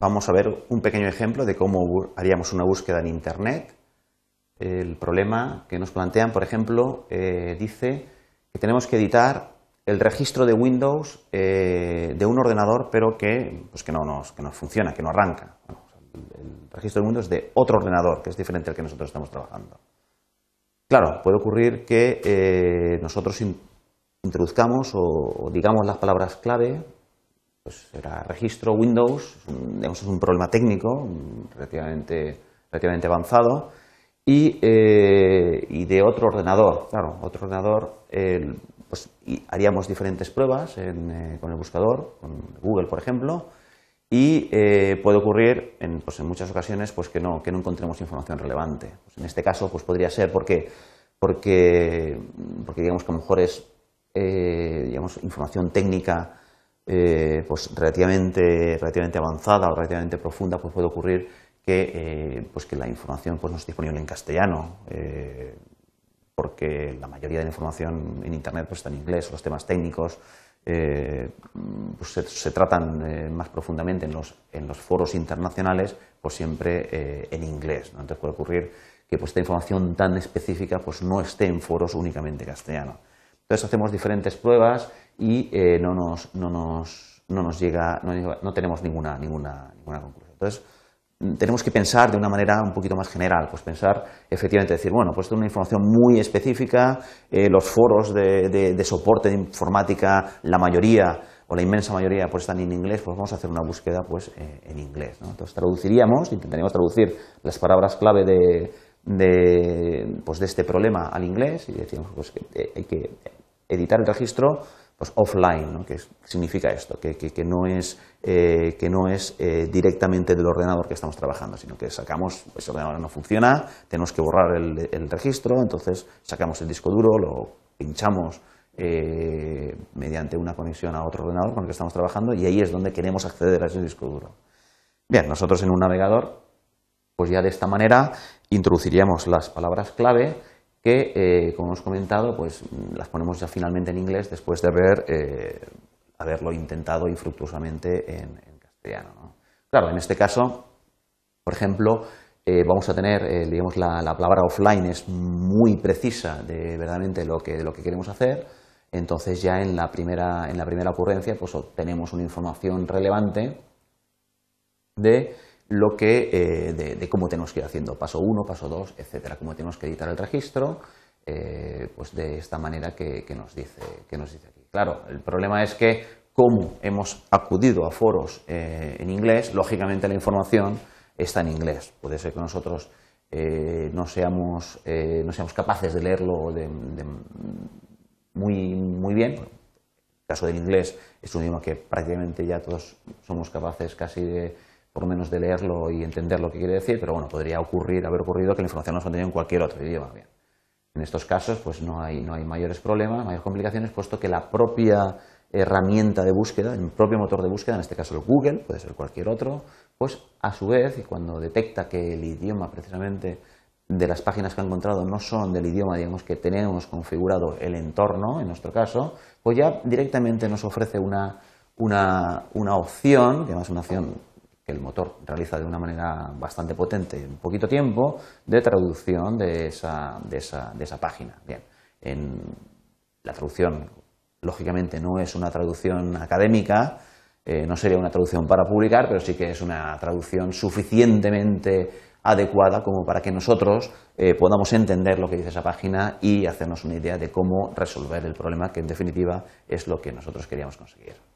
Vamos a ver un pequeño ejemplo de cómo haríamos una búsqueda en Internet. El problema que nos plantean, por ejemplo, eh, dice que tenemos que editar el registro de Windows eh, de un ordenador, pero que, pues, no nos, funciona, que no arranca. el registro de Windows de otro ordenador, que es diferente al que nosotros estamos trabajando. Claro, puede ocurrir que eh, nosotros introduzcamos o digamos las palabras clave pues era registro Windows, digamos, es un problema técnico relativamente, avanzado, eh, y, de otro ordenador, claro, otro ordenador, eh, pues haríamos diferentes pruebas eh, con el buscador, con Google, por ejemplo, y puede ocurrir en, pues, muchas ocasiones pues, que, no, encontremos información relevante. Pues, en este caso, pues podría ser porque, porque, porque digamos que a lo mejor es digamos, información técnica eh, pues relativamente, avanzada o relativamente profunda, pues puede ocurrir que, eh, pues que la información pues no esté disponible en castellano, eh, porque la mayoría de la información en Internet pues está en inglés, los temas técnicos pues, se, tratan más profundamente en los, en los foros internacionales, pues siempre en inglés. ¿no? Entonces puede ocurrir que pues, esta información tan específica pues no esté en foros únicamente castellano. Entonces hacemos diferentes pruebas y eh, no, nos, no, nos, no nos llega, no, tenemos ninguna, ninguna, ninguna conclusión. Entonces, tenemos que pensar de una manera un poquito más general, pues pensar efectivamente, decir, bueno, pues es una información muy específica, eh, los foros de, de, soporte de informática, la mayoría o la inmensa mayoría pues están en inglés, pues vamos a hacer una búsqueda pues eh, en inglés. Entonces traduciríamos, intentaríamos traducir las palabras clave de, de, pues, de este problema al inglés y decíamos pues, que hay que editar el registro pues, offline, ¿no? que significa esto, que, no es, eh, eh, directamente del ordenador que estamos trabajando, sino que sacamos, ese ordenador no funciona, tenemos que borrar el, registro, entonces sacamos el disco duro, lo pinchamos eh, mediante una conexión a otro ordenador con el que estamos trabajando y ahí es donde queremos acceder a ese disco duro. Bien, nosotros en un navegador, pues ya de esta manera introduciríamos las palabras clave que, eh, como hemos comentado, pues mm, las ponemos ya finalmente en inglés después de haber, eh, haberlo intentado infructuosamente en, castellano. Claro, en este caso, por ejemplo, eh, vamos a tener, digamos, la, palabra offline es muy precisa de verdaderamente lo que, lo que queremos hacer, entonces ya en la primera, en la primera ocurrencia pues obtenemos una información relevante de lo que, eh, de, cómo tenemos que ir haciendo paso 1, paso 2, etcétera, cómo tenemos que editar el registro, eh, pues de esta manera que, nos dice, que nos dice aquí. Claro, el problema es que como hemos acudido a foros eh, en inglés, lógicamente la información está en inglés. Puede ser que nosotros no, seamos, no seamos capaces de leerlo muy, muy bien, el caso del inglés es un idioma que prácticamente ya todos somos capaces casi de, por menos de leerlo y entender lo que quiere decir, pero bueno, podría ocurrir, haber ocurrido que la información no se en cualquier otro idioma. Bien. En estos casos, pues no hay, no hay mayores problemas, mayores complicaciones, puesto que la propia herramienta de búsqueda, el propio motor de búsqueda, en este caso el Google, puede ser cualquier otro, pues a su vez, cuando detecta que el idioma precisamente de las páginas que ha encontrado no son del idioma, digamos, que tenemos configurado el entorno, en nuestro caso, pues ya directamente nos ofrece una, una opción, que además es una opción que el motor realiza de una manera bastante potente en poquito tiempo de traducción de esa, de esa, de esa página. Bien, en la traducción, lógicamente, no es una traducción académica, eh, no sería una traducción para publicar, pero sí que es una traducción suficientemente adecuada como para que nosotros eh, podamos entender lo que dice esa página y hacernos una idea de cómo resolver el problema, que en definitiva es lo que nosotros queríamos conseguir.